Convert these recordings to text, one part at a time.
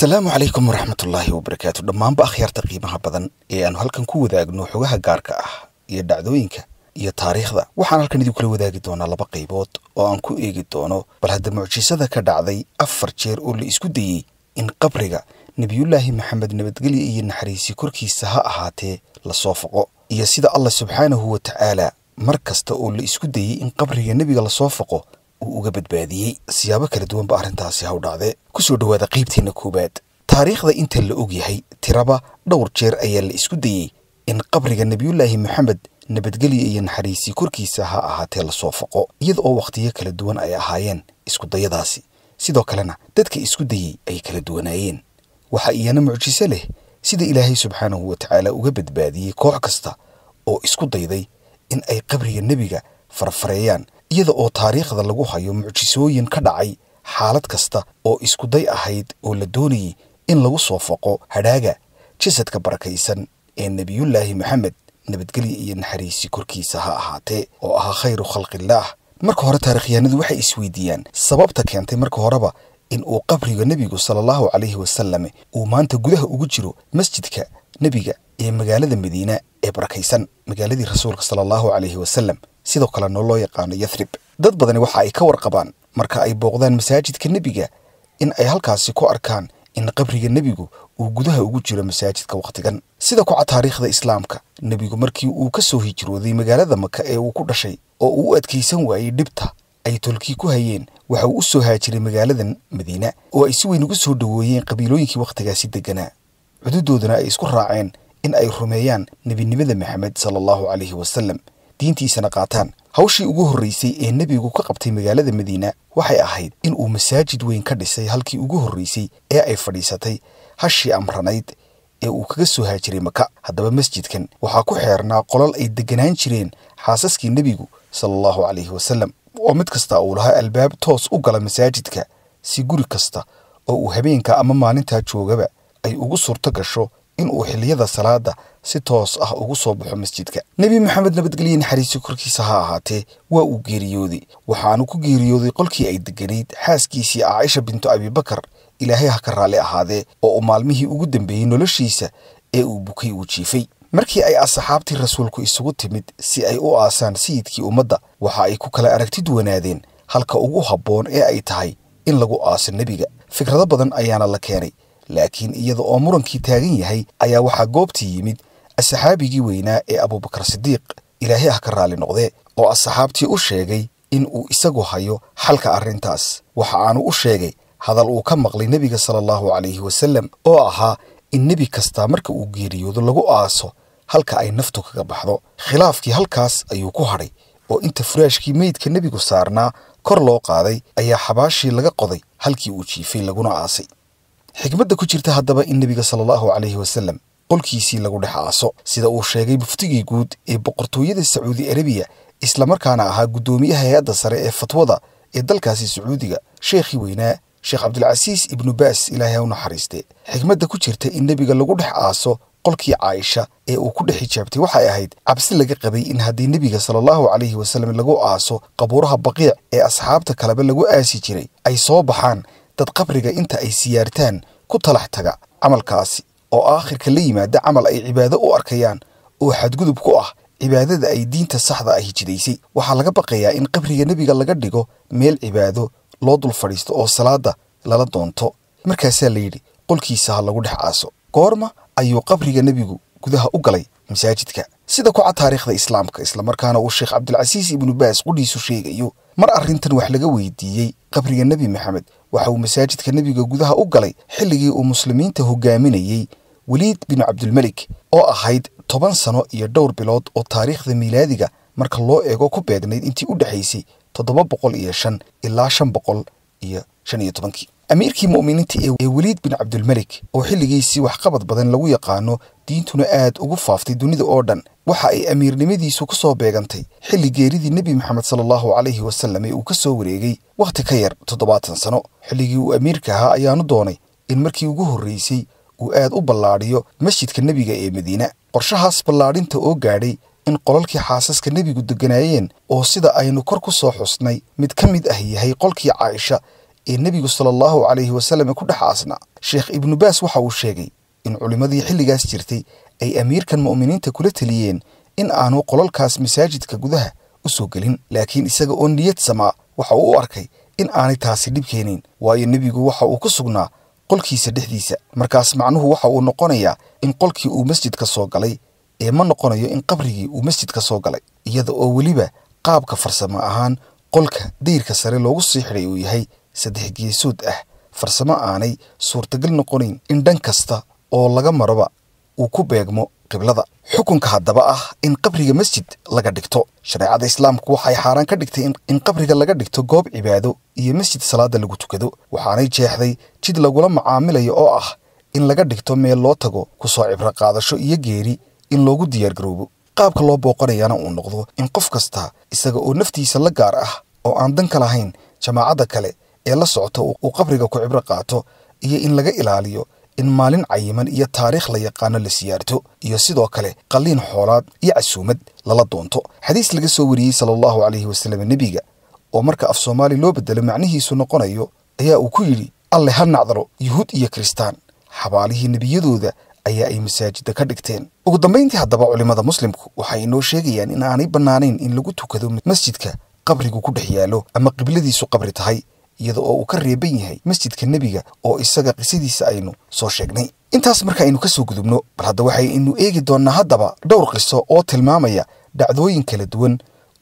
asalaamu calaykum waraxmat ullaahi wabarakaatu dhammaanba akhyaarta qiimaha badan ee aanu halkan ku wadaagno xogaha gaarka ah iyo dhacdooyinka iyo taariikhda waxaan halkan idinkula wadaagi doonaa laba qaybood oo aan ku eegi doono bal hadda mucjisada ka dhacday afar jeer oo la isku dayey in qabriga nebiyullaahi maxamed nabadgelya iyo naxariisi korkiisa ha ahaatee lasoo foqo iyo sida allah subxaanahu wa tacaala mar kasta oo la isku dayey in qabriga nebiga lasoo foqo uu uga badbaadiyey siyaabo kala duwanba arrintaasi ha u dhacdee kusoo dhowaada qaybtiina koowaad taariikhda inta la og yahay tiraba dhowr jeer ayaa la isku dayey in qabriga nebiyullaahi maxamed nabadgelya iyo naxariisii korkiisa ha ahaatee lasoo faqo iyada oo wakhtiyo kala duwan ay ahaayeen isku dayadaasi sidoo kalena dadka isku dayey ay kala duwanaayeen waxaa iyana mucjiso leh sida ilaahay subxaanahu watacaala uga badbaadiyey koox kasta oo isku dayday in ay qabriga nebiga farfareeyaan iyada oo taariikhda lagu hayo mucjisooyin ka dhacay xaalad kasta oo isku day ahayd oo la doonayay in lagu soo foqo hadhaaga jasadka barakaysan ee nebiyullaahi maxamed nabadgelya iyo naxariisi korkiisa ha ahaatee oo ahaa khayru khalqillaah marka hore taarikhyahanadu waxay isweydiiyaan sababta keentay marka horeba in uu qabriga nebigu sala calayhi wasalame uu maanta gudaha ugu jiro masjidka nebiga ee magaalada madiina ee barakaysan magaaladii rasuulka sala allahu calayhi wasalam sidoo kale kalena loo yaqaano yathrib dad badani waxa ay ka warqabaan marka ay booqdaan masaajidka nebiga in ay halkaasi ku arkaan in qabriga nebigu uu gudaha ugu jiro masaajidka wakhtigan sida ku cad taariikhda islaamka nebigu markii uu ka soo hijrooday magaalada maka ee uu ku dhashay oo uu u adkaysan waayey dhibta ay tolkii ku hayeen waxa uu u soo haajiray magaaladan madiina oo ay si weyn ugu soo dhoweeyeen qabiilooyinkii wakhtigaasi degganaa xuduudoodana ay isku raaceen in ay rumeeyaan nebinimada maxamed sala allahu calayhi wasalam diintiisana qaataan hawshii ugu horraysay ee nebigu ka qabtay magaalada madiina waxay ahayd inuu masaajid weyn ka dhisay halkii ugu horraysay ee ay fadhiisatay hashii amranayd ee uu kaga soo haajiray maka haddaba masjidkan waxaa ku xeernaa qolal ay deganaan jireen xaasaskii nebigu sala allahu calayhi wasallam oo mid kasta uu lahaa albaab toos u gala masaajidka si guri kasta oo uu habeenka ama maalintaa joogaba ay ugu suurto gasho inuu xilliyada salaada si toos ah ugu soo baxo masjidka nebi maxamed nabadgelye naxariisi korkiisa ha ahaatee waa uu geeriyooday waxaanu ku geeriyooday qolkii ay degganayd xaaskiisii caaisha bintu abibakar ilaahay ha ka raalli ahaadee oo uu maalmihii ugu dambeeyey noloshiisa ee uu bukay uu jiifay markii ay asxaabtii rasuulku isugu timid si ay u aasaan sayidkii ummadda waxa ay ku kala aragtid wanaadeen halka ugu habboon ee ay tahay in lagu aaso nebiga fikrado badan ayaana la keenay laakiin iyada oo murankii taagan yahay ayaa waxaa goobtii yimid asxaabigii weynaa ee abuubakar sidiiq ilaahay ah ka raalli noqde oo asxaabtii u sheegay in uu isagu hayo xalka arrintaas waxa aanu u sheegay hadal uu ka maqlay nebiga sala allahu calayhi wasallam oo ahaa in nebi kastaa marka uu geeriyoodo lagu aaso halka ay naftu kaga baxdo khilaafkii halkaas ayuu ku hadhay oo inta furaashkii meydka nebigu saarnaa kor loo qaaday ayaa xabaashii laga qoday halkii uu jiifay laguna aasay xikmadda ku jirta haddaba in nebiga sala allahu caleyhi wasalam qolkiisii lagu dhex aaso sida uu sheegay muftigii guud ee boqortooyada sacuudi arabiya islamarkaana ahaa guddoomiyaha hay-adda sare ee fatwada ee dalkaasi sacuudiga sheekhii weynaa sheekh cabdilcasiis ibnu baas ilaahay ha u naxariiste xikmadda ku jirta in nebiga lagu dhex aaso qolkii caaisha ee uu ku dhex hijaabtay waxay ahayd cabsi laga qabay in haddii nebiga sala allahu calayhi wasalam lagu aaso qabuuraha baqiic ee asxaabta kaleba lagu aasi jiray ay soo baxaan dad qabriga inta ay siyaartaan ku talax taga camalkaasi oo aakhirka la yimaada camal ay cibaado u arkayaan oo xadgudub ku ah cibaadada ay diinta saxda ah hijidaysay waxaa laga baqayaa in qabriga nebiga laga dhigo meel cibaado loo dul fadhiisto oo salaada lala doonto markaasaa la yidhi qolkiisa ha lagu dhex aaso goorma ayuu qabriga nebigu gudaha u galay masaajidka sida ku cad taariikhda islaamka islamarkaana uu sheekh cabdilcasiis ibnu baas qudhiisu sheegayo mar arrintan wax laga weydiiyey qabriga nebi maxamed waxa uu masaajidka nebiga gudaha u galay xilligii uu muslimiinta hogaaminayey weliid bin cabdulmelik oo ahayd toban sano iyo dhowr bilood oo taariikhda miilaadiga marka loo eego ku beednayd intii u dhexaysay toddoba boqol iyo shan ilaa shan boqol iyo shan iyo tobankii amiirkii mu'miniinta ee weliid bin cabdulmelik oo xilligiisii waxqabad badan lagu yaqaano diintuna aad ugu faaftay dunida oo dhan waxa ay amiirnimadiisu ku soo beegantay xilli geeridii nebi moxamed sala allahu calayhi wasallam ee uu ka soo wareegay wakhti ka yar toddobaatan sano xilligii uu amiirka ahaa ayaanu doonay in markii ugu horraysay uu aad u ballaadhiyo masjidka nebiga ee madiina qorshahaas ballaadhinta oo gaadhay in qolalkii xaasaska nebigu degganaayeen oo sida aynu kor ku soo xusnay mid ka mid ah yahay qolkii caaisha ee nebigu sala allahu calayhi wasallam ku dhex aasna sheekh ibnu baas waxa uu sheegay in culimmadii xilligaas jirtay ay amiirkan mu'miniinta kula teliyeen in aanu qolalkaas masaajidka gudaha u soo gelin laakiin isaga oo niyad samaa waxa uu u arkay in aanay taasi dhib keenin waayo nebigu waxa uu ku sugnaa qolkiisa dhexdiisa markaas macnuhu waxa uu noqonayaa in qolkii uu masjidka soo galay ee ma noqonayo in qabrigii uu masjidka soo galay iyada oo weliba qaabka farsamo ahaan qolka dayrka sare loogu sii xidhay uu yahay saddex geesood ah farsamo aanay suurtagal noqonayn in dhan kasta oo laga maroba uu ku beegmo qiblada xukunka haddaba ah in qabriga masjid laga dhigto shareecada islaamku waxay xaaraan ka dhigtay in qabriga laga dhigto goob cibaado iyo masjid salaada lagu tukado waxaanay jeexday jid lagula macaamilayo oo ah in laga dhigto meel loo tago ku soo cibro qaadasho iyo geeri in loogu diyaargaroobo qaabka loo booqanayana uu noqdo in qof kasta isaga oo naftiisa la gaar ah oo aan danka lahayn jamaacadda kale ee la socto uu qabriga ku cibro qaato iyo in laga ilaaliyo in maalin cayiman iyo taariikh la yaqaano la siyaarto iyo sidoo kale qalliin xoolaad iyo casuumad lala doonto xadiis laga soo wariyey sala allahu calayhi wasalam nebiga oo marka af soomaali loo beddelo macnihiisu noqonayo ayaa uu ku yidhi alle ha nacdaro yuhuud iyo kristaan xabaalihii nebiyadooda ayaa ay masaajidda ka dhigteen ugu dambayntii haddaba culimmada muslimku waxay inoo sheegayaan in aanay bannaanayn in lagu tukado masjidka qabrigu ku dhex yaallo ama qibladiisu qabri tahay iyada oo uu ka reeban yahay masjidka nebiga oo isaga qisadiisa aynu soo sheegnay intaas marka aynu ka soo gudubno bal hadda waxaynu eegi doonnaa haddaba dhowr qiso oo tilmaamaya dhacdooyin kala duwan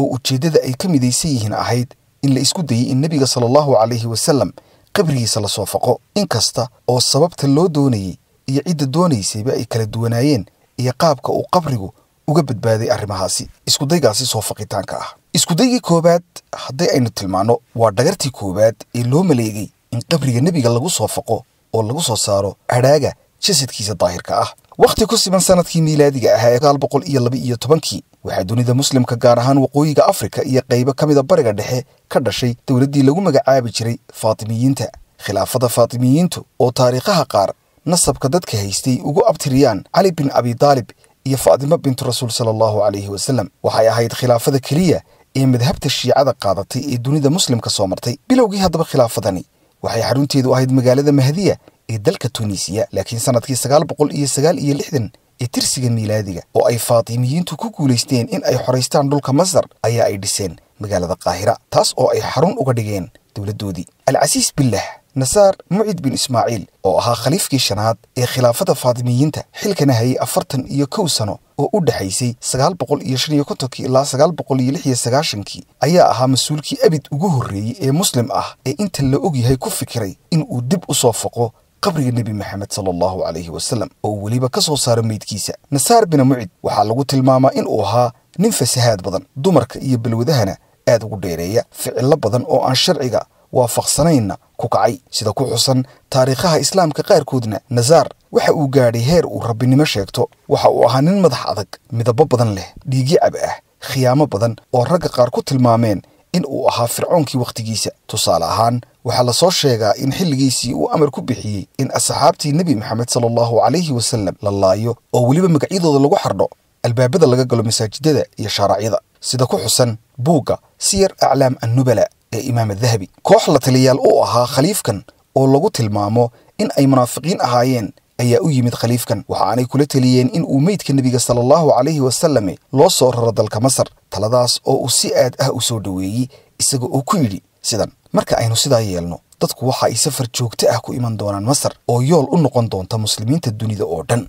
oo ujeeddada ay ka midaysan yihiin ahayd in la isku dayay in nebiga sala salaallahu calayhi wasalam qabrigiisa la soo faqo inkasta oo sababta loo doonayey iyo cidda doonaysayba ay kala duwanaayeen iyo qaabka uu qabrigu uga badbaaday arrimahaasi iskudaygaasi soo faqitaanka ah iskudaygii koowaad hadday aynu tilmaanno waa dhagartii koowaad ee loo maleegay in qabriga nebiga lagu soo faqo oo lagu soo saaro hadhaaga jasadkiisa daahirka ah wakhti ku siban sanadkii miilaadiga ahaa ee gaal boqol iyo laba iyo tobankii waxaa dunida muslimka gaar ahaan waqooyiga afrika iyo qaybo ka mida bariga dhexe ka dhashay dowladdii lagu magacaabi jiray faatimiyiinta khilaafada faatimiyiintu oo taariikhaha qaar nasabka dadka haystay ugu abtiriyaan cali bin abidaalib iyo faatima bintu rasuul sala allahu calayhi wasalam waxay ahayd khilaafada keliya ee madhabta shiicada qaadatay ee dunida muslimka soo martay bilowgii haddaba khilaafadani waxay xarunteedu ahayd magaalada mahdiya ee dalka tuuniisiya laakiin sannadkii sagaal boqol iyo sagaal iyo lixdan ee tirsiga miilaadiga oo ay faatimiyiintu ku guulaysteen in ay xoraystaan dhulka masar ayaa ay dhiseen magaalada qaahira taas oo ay xarun uga dhigeen dowladoodii alcasiis billah nasaar mucid bin ismaaciil oo ahaa khaliifkii shanaad ee khilaafada faatimiyiinta xilkana hayay afartan iyo kow sano oo u dhexaysay sagaal boqol iyo shan iyo kontonkii ilaa sagaal boqol iyo lix iyo sagaashankii ayaa ahaa mas-uulkii abid ugu horreeyey ee muslim ah ee inta la ogyahay ku fikiray in uu dib u soo faqo qabriga nebi maxamed sala allahu calayhi wasalam oo weliba ka soo saaro meydkiisa nasaar bina mucid waxaa lagu tilmaamaa inuu ahaa nin fasahaad badan dumarka iyo balwadahana aad ugu dheereeya ficillo badan oo aan sharciga waafaqsanayna ku kacay sida ku xusan taariikhaha islaamka qaarkoodna nasaar waxa uu gaadhay heer uu rabbinimo sheegto waxa uu ahaa nin madax adag midabo badan leh dhiigyo cab ah khiyaamo badan oo ragga qaar ku tilmaameen in uu ahaa fircoonkii wakhtigiisa tusaale ahaan waxaa la soo sheegaa in xilligiisii uu amar ku bixiyey in asxaabtii nebi moxamed sala allahu calayhi wasallam la laayo oo weliba magacyadooda lagu xardho albaabada laga galo masaajidada iyo shaaraacyada sida ku xusan buugga siyar aclaam annubala ee imaam adahabi koox la taliyaal u ahaa khaliifkan oo lagu tilmaamo in ay munaafiqiin ahaayeen ayaa u yimid khaliifkan waxaanay kula taliyeen in uu meydka nebiga sala salaallahu calayhi wasalame loo soo raro dalka masar taladaas oo uu si aad ah u soo dhoweeyey isaga oo ku yidhi sidan marka aynu sidaa yeelno dadku waxa ay safar joogto ah ku iman doonaan masar oo yool u noqon doonta muslimiinta dunida oo dhan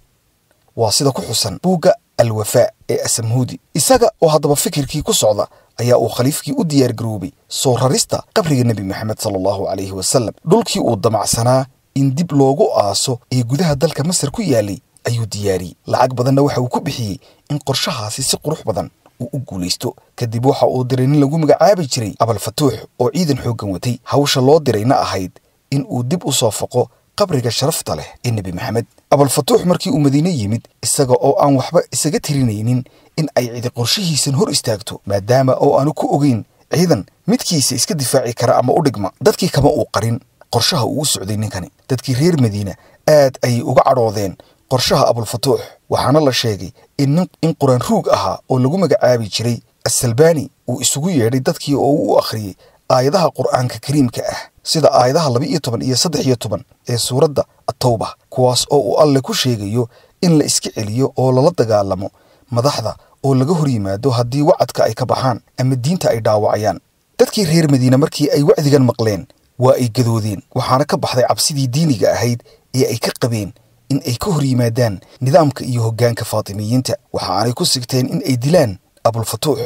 waa sida ku xusan buugga alwafaa ee asamhuudi isaga oo haddaba fikirkii ku socda ayaa uu khaliifkii u diyaar garoobay soo rarista qabriga nebi moxamed sala allahu calayhi wasalam dhulkii uu damacsanaa in dib loogu aaso ee gudaha dalka masar ku yaalay ayuu diyaariyey lacag badanna waxa uu ku bixiyey in qorshahaasi si qurux badan uu u guulaysto kadib waxa uu diray nin lagu magacaabi jiray abalfatuux oo ciidan xooggan watay hawsha loo dirayna ahayd in uu dib u soo faqo qabriga sharafta leh ee nebi maxamed abalfatuux markii uu madiine yimid isaga oo aan waxba isaga tirinaynin in ay cidi qorshihiisan hor istaagto maadaama oo aanu ku ogeyn ciidan midkiisa iska difaaci kara ama u dhigma dadkii kama uu qarin qorshaha uu socday ninkani dadkii reer madiina aad ayay uga cadhoodeen qorshaha abulfutuux waxaana la sheegay in quraan ruug ahaa oo lagu magacaabi jiray asalbaani uu isugu yeedhay dadkii oo u akhriyey aayadaha qur-aanka kariimka ah sida aayadaha laba iyo toban iyo saddex iyo toban ee suuradda atowba kuwaas oo uu alle ku sheegayo in la iska celiyo oo lala dagaalamo madaxda oo laga hor yimaado haddii wacadka ay ka baxaan ama diinta ay dhaawacayaan dadkii reer madiine markii ay wacdigan maqleen waa ay gadoodeen waxaana ka baxday cabsidii diiniga ahayd ee ay ka qabeen in ay ka hor yimaadaan nidaamka iyo hoggaanka faatimiyiinta waxaanay ku sigteen in ay dilaan abulfatuux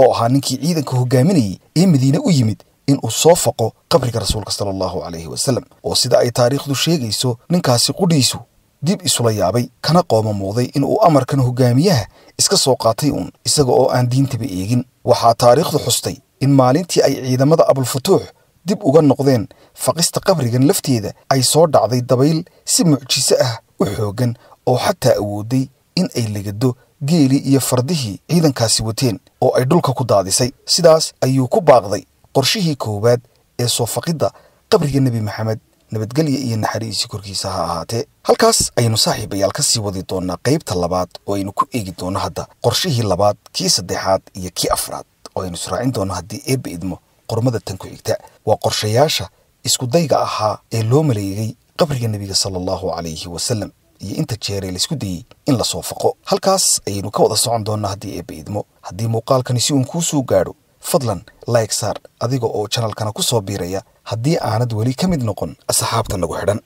oo ahaa ninkii ciidanka hoggaaminayay ee madiine u yimid inuu soo faqo qabriga rasuulka sala allahu calayhi wasallam oo sida ay taariikhdu sheegayso ninkaasi qudhiisu dib isula yaabay kana qooma in uu amarkan hogaamiyaha iska soo qaatay uun isaga oo aan diintaba eegin waxaa taariikhdu xustay in maalintii ay ciidamada abulfutuux dib uga noqdeen faqista qabrigan lafteeda ay soo dhacday dabayl si mucjiso ah u xooggan oo xataa awooday in ay legado geelii iyo fardihii ciidankaasi wateen oo ay dhulka ku daadisay sidaas ayuu ku baaqday qorshihii koowaad ee soo faqidda qabriga nebi maxamed nabadgelya iyo naxariisi korkiisa ha ahaatee halkaas ayaynu saaxiibayaal ka sii wadi doonnaa qaybta labaad oo aynu ku eegi doono hadda qorshihii labaad kii saddexaad iyo kii afraad oo aynu israacin doono haddii eebba idmo qormada tan ku xigta waa qorshayaasha iskudayga ahaa ee loo maleegay qabriga nebiga sala allahu calayhi wasalam iyo inta jeeree laisku dayey in lasoo faqo halkaas ayaynu ka wada socon doonnaa haddii eebba idmo haddii muuqaalkani si uun kuu soo gaadho fadlan like saar adiga oo janalkana ku soo biiraya haddii aanad weli ka mid noqon asxaabta nagu xidhan